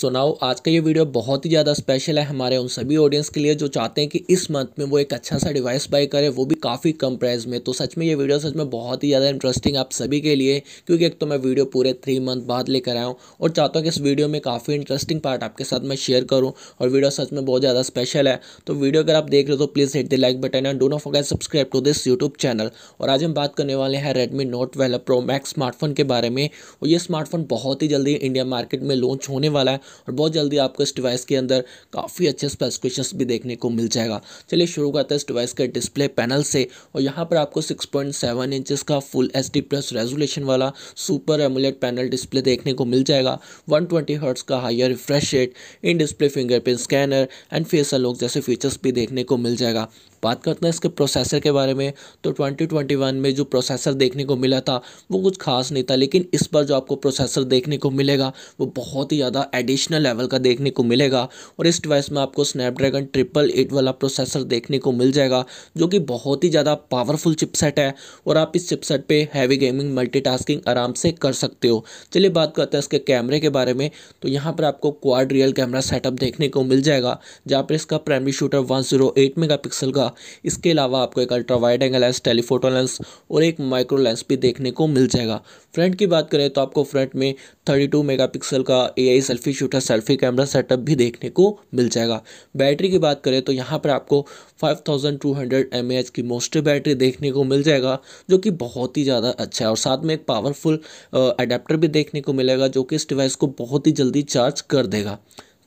तो सुनाओ आज का ये वीडियो बहुत ही ज़्यादा स्पेशल है हमारे उन सभी ऑडियंस के लिए जो चाहते हैं कि इस मंथ में वो एक अच्छा सा डिवाइस बाई करें वो भी काफ़ी कम प्राइस में तो सच में ये वीडियो सच में बहुत ही ज़्यादा इंटरेस्टिंग आप सभी के लिए क्योंकि एक तो मैं वीडियो पूरे थ्री मंथ बाद लेकर आया हूँ और चाहता हूँ कि इस वीडियो में काफ़ी इंटरेस्टिंग पार्ट आपके साथ मैं शेयर करूँ और वीडियो सच में बहुत ज़्यादा स्पेशल है तो वीडियो अगर आप देख रहे हो तो please hit the like button and डोट not subscribe to this YouTube channel और आज हम बात करने वाले हैं Redmi Note twelve Pro Max smartphone के बारे में और ये स्मार्टफोन बहुत ही जल्दी इंडिया मार्केट में लॉन्च होने वाला है और बहुत जल्दी आपको इस डिवाइस के अंदर काफ़ी अच्छे स्पेसिफिकेशन भी देखने को मिल जाएगा चलिए शुरू करते हैं इस डिवाइस के डिस्प्ले पैनल से और यहाँ पर आपको सिक्स पॉइंट सेवन इंचज़ का full H D plus resolution वाला सुपर एमुलेट पैनल डिस्प्ले देखने को मिल जाएगा वन ट्वेंटी हर्ट्स का higher refresh rate in display fingerprint scanner and face unlock जैसे फीचर्स भी देखने को मिल जाएगा बात करते हैं इसके प्रोसेसर के बारे में तो 2021 में जो प्रोसेसर देखने को मिला था वो कुछ खास नहीं था लेकिन इस बार जो आपको प्रोसेसर देखने को मिलेगा वो बहुत ही ज़्यादा एडिशन एडिशनल लेवल का देखने को मिलेगा और इस डिवाइस में आपको स्नैपड्रैगन ट्रिपल एट वाला प्रोसेसर देखने को मिल जाएगा जो कि बहुत ही ज़्यादा पावरफुल चिपसेट है और आप इस चिपसेट पे हैवी गेमिंग मल्टीटास्किंग आराम से कर सकते हो चलिए बात करते हैं इसके कैमरे के बारे में तो यहाँ पर आपको क्वाड रियल कैमरा सेटअप देखने को मिल जाएगा जहाँ पर इसका प्राइमरी शूटर वन जीरो का इसके अलावा आपको एक ultra wide angle lens telephoto lens और एक माइक्रो लेंस भी देखने को मिल जाएगा फ्रंट की बात करें तो आपको फ्रंट में 32 मेगापिक्सल का ए सेल्फी शूटर का सेल्फी कैमरा सेटअप भी देखने को मिल जाएगा बैटरी की बात करें तो यहाँ पर आपको 5200 थाउजेंड की मोस्टर बैटरी देखने को मिल जाएगा जो कि बहुत ही ज़्यादा अच्छा है और साथ में एक पावरफुल अडेप्टर भी देखने को मिलेगा जो कि इस डिवाइस को बहुत ही जल्दी चार्ज कर देगा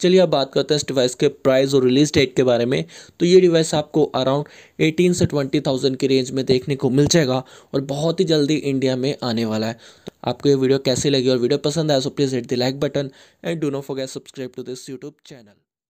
चलिए अब बात करते हैं इस डिवाइस के प्राइस और रिलीज डेट के बारे में तो ये डिवाइस आपको अराउंड 18 से 20,000 की रेंज में देखने को मिल जाएगा और बहुत ही जल्दी इंडिया में आने वाला है आपको ये वीडियो कैसी लगी और वीडियो पसंद आया so please hit the like button and do no forget subscribe to this YouTube channel